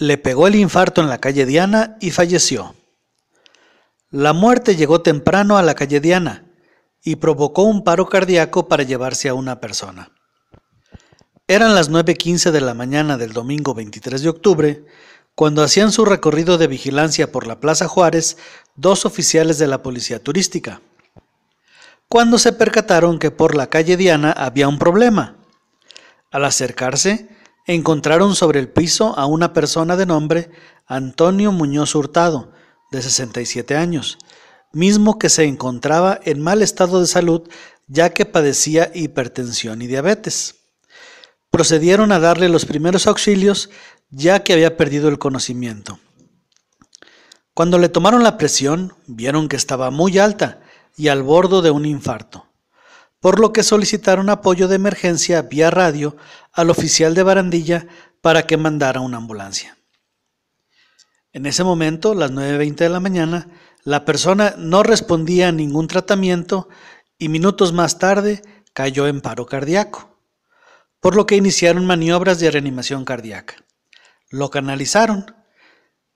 Le pegó el infarto en la calle Diana y falleció. La muerte llegó temprano a la calle Diana y provocó un paro cardíaco para llevarse a una persona. Eran las 9.15 de la mañana del domingo 23 de octubre, cuando hacían su recorrido de vigilancia por la Plaza Juárez dos oficiales de la Policía Turística, cuando se percataron que por la calle Diana había un problema. Al acercarse, encontraron sobre el piso a una persona de nombre Antonio Muñoz Hurtado, de 67 años, mismo que se encontraba en mal estado de salud ya que padecía hipertensión y diabetes. Procedieron a darle los primeros auxilios ya que había perdido el conocimiento. Cuando le tomaron la presión, vieron que estaba muy alta y al borde de un infarto por lo que solicitaron apoyo de emergencia vía radio al oficial de barandilla para que mandara una ambulancia. En ese momento, las 9.20 de la mañana, la persona no respondía a ningún tratamiento y minutos más tarde cayó en paro cardíaco, por lo que iniciaron maniobras de reanimación cardíaca. Lo canalizaron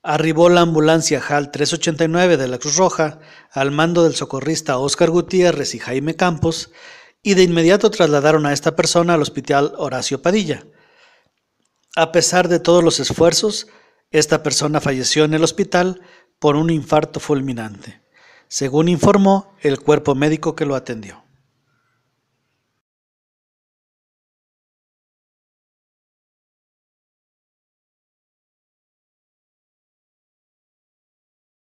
Arribó la ambulancia jal 389 de la Cruz Roja al mando del socorrista Óscar Gutiérrez y Jaime Campos y de inmediato trasladaron a esta persona al hospital Horacio Padilla. A pesar de todos los esfuerzos, esta persona falleció en el hospital por un infarto fulminante, según informó el cuerpo médico que lo atendió.